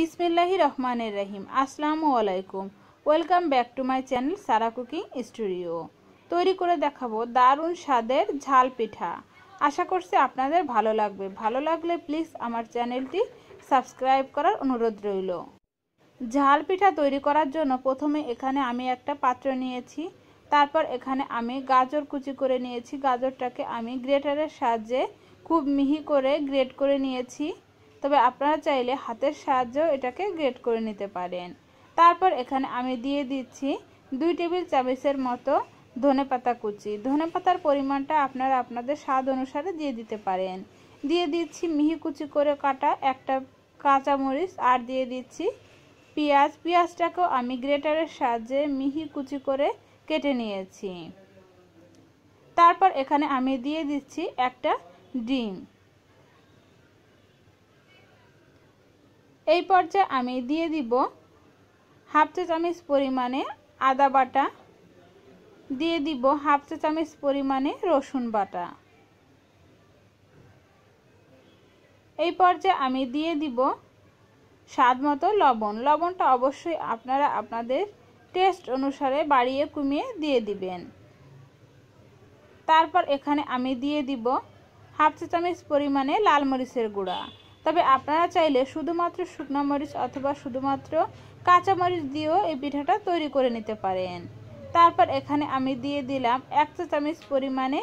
বিসমিল্লাহি রহমানের রহিম আসসালামু আলাইকুম welcome back to my channel Sara cooking studio তৈরি করে দেখাবো দারুণ স্বাদের ঝাল পিঠা আশা করছি আপনাদের ভালো লাগবে ভালো লাগলে প্লিজ আমার চ্যানেলটি সাবস্ক্রাইব করার অনুরোধ রইল ঝাল পিঠা তৈরি করার জন্য প্রথমে এখানে আমি একটা পাত্র নিয়েছি তারপর এখানে আমি গাজর কুচি করে নিয়েছি গাজরটাকে আমি গ্রেটারের সাহায্যে খুব মিহি করে গ্রেট করে নিয়েছি তবে আপনারা চাইলে হাতের সাহায্যেও এটাকে গ্রেট করে নিতে পারেন তারপর এখানে আমি দিয়ে দিচ্ছি দুই টেবিল চামচের মতো ধনে পাতা কুচি ধনে পাতার পরিমাণটা আপনারা আপনাদের স্বাদ অনুসারে দিয়ে দিতে পারেন দিয়ে দিচ্ছি মিহি কুচি করে কাটা একটা কাঁচামরিচ আর দিয়ে দিচ্ছি পেঁয়াজ পেঁয়াজটাকেও আমি গ্রেটারের সাহায্যে মিহি কুচি করে কেটে নিয়েছি তারপর এখানে আমি দিয়ে দিচ্ছি একটা ডিম এই পর্যায়ে আমি দিয়ে দিব হাফ চা চামচ পরিমাণে আদা বাটা দিয়ে দিব হাফ চা চামচ পরিমাণে রসুন বাটা এই পর্যায়ে আমি দিয়ে দিব স্বাদ মতো লবণ লবণটা অবশ্যই আপনারা আপনাদের টেস্ট অনুসারে বাড়িয়ে কমিয়ে দিয়ে দিবেন তারপর এখানে আমি দিয়ে দিব হাফ চা চামচ পরিমাণে লাল মরিচের গুঁড়া তবে আপনারা চাইলে শুধুমাত্র শুকনো মরিচ অথবা শুধুমাত্র কাঁচা মরিচ দিয়েও এই পিঠাটা তৈরি করে নিতে পারেন তারপর এখানে আমি দিয়ে দিলাম এক চা চামচ পরিমাণে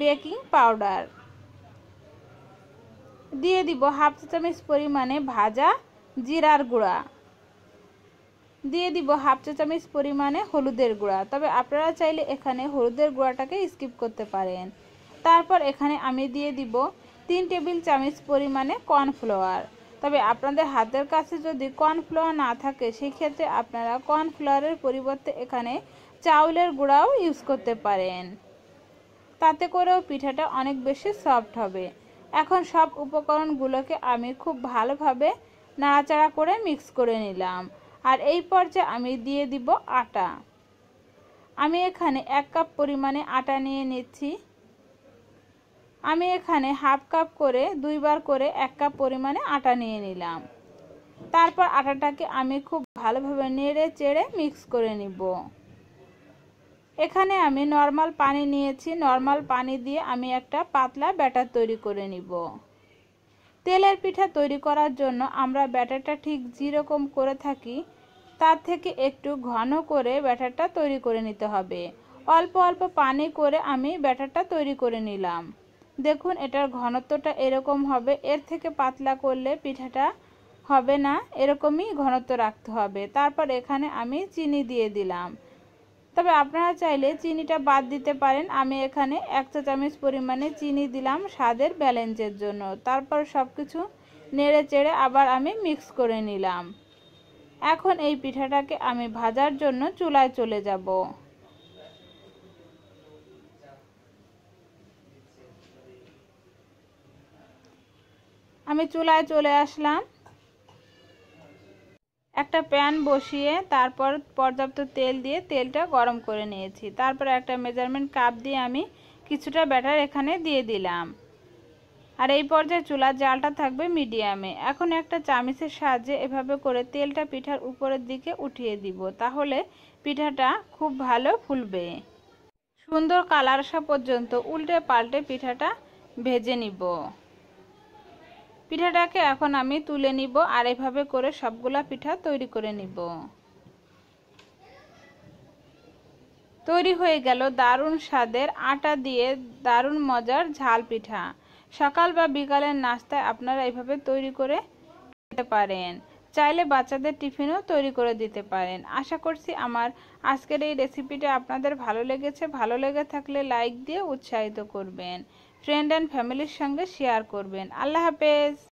বেকিং পাউডার দিয়ে দিব হাফ চা চামচ পরিমাণে ভাজা জিরার গুঁড়া দিয়ে দিব হাফ চা চামচ পরিমাণে হলুদের গুঁড়া তবে আপনারা চাইলে এখানে হলুদের গুঁড়াটাকে স্কিপ করতে পারেন তারপর এখানে আমি দিয়ে দিব তিন টেবিল চামচ পরিমাণে কর্নফ্লাওয়ার তবে আপনাদের হাতের কাছে যদি কর্নফ্লাওয়ার না থাকে সেক্ষেত্রে আপনারা কর্নফ্লাওয়ারের পরিবর্তে এখানে চাউলের গুঁড়াও ইউজ করতে পারেন তাতে করেও পিঠাটা অনেক বেশি সফট হবে এখন সব উপকরণগুলোকে আমি খুব ভালোভাবে নাড়াচাড়া করে মিক্স করে নিলাম আর এই পর্যায়ে আমি দিয়ে দিব আটা আমি এখানে এক কাপ পরিমাণে আটা নিয়ে নিচ্ছি আমি এখানে হাফ কাপ করে দুইবার করে এক কাপ পরিমাণে আটা নিয়ে নিলাম তারপর আটাটাকে আমি খুব ভালোভাবে নেড়ে চেড়ে মিক্স করে নিব এখানে আমি নর্মাল পানি নিয়েছি নর্মাল পানি দিয়ে আমি একটা পাতলা ব্যাটার তৈরি করে নিব তেলের পিঠা তৈরি করার জন্য আমরা ব্যাটারটা ঠিক যেরকম করে থাকি তার থেকে একটু ঘন করে ব্যাটারটা তৈরি করে নিতে হবে অল্প অল্প পানি করে আমি ব্যাটারটা তৈরি করে নিলাম দেখুন এটার ঘনত্বটা এরকম হবে এর থেকে পাতলা করলে পিঠাটা হবে না এরকমই ঘনত্ব রাখতে হবে তারপর এখানে আমি চিনি দিয়ে দিলাম তবে আপনারা চাইলে চিনিটা বাদ দিতে পারেন আমি এখানে এক চা চামচ পরিমাণে চিনি দিলাম স্বাদের ব্যালেন্সের জন্য তারপর সব কিছু নেড়ে চেড়ে আবার আমি মিক্স করে নিলাম এখন এই পিঠাটাকে আমি ভাজার জন্য চুলায় চলে যাব আমি চুলায় চলে আসলাম একটা প্যান বসিয়ে তারপর পর্যাপ্ত তেল দিয়ে তেলটা গরম করে নিয়েছি তারপর একটা মেজারমেন্ট কাপ দিয়ে আমি কিছুটা ব্যাটার এখানে দিয়ে দিলাম আর এই পর্যায়ে চুলার জালটা থাকবে মিডিয়ামে এখন একটা চামিচের সাহায্যে এভাবে করে তেলটা পিঠার উপরের দিকে উঠিয়ে দিব তাহলে পিঠাটা খুব ভালো ফুলবে সুন্দর কালার আসা পর্যন্ত উল্টে পাল্টে পিঠাটা ভেজে নিব পিঠাটাকে এখন আমি তুলে নিব আর এভাবে করে সবগুলা পিঠা তৈরি করে নিব তৈরি হয়ে গেল দারুণ স্বাদের আটা দিয়ে দারুণ মজার ঝাল পিঠা সকাল বা বিকালের নাস্তায় আপনারা এভাবে তৈরি করে খেতে পারেন চাইলে বাচ্চাদের টিফিনও তৈরি করে দিতে পারেন আশা করছি আমার আজকের এই রেসিপিটা আপনাদের ভালো লেগেছে ভালো লেগে থাকলে লাইক দিয়ে উৎসাহিত করবেন ফ্রেন্ড অ্যান্ড ফ্যামিলির সঙ্গে শেয়ার করবেন আল্লাহ হাফেজ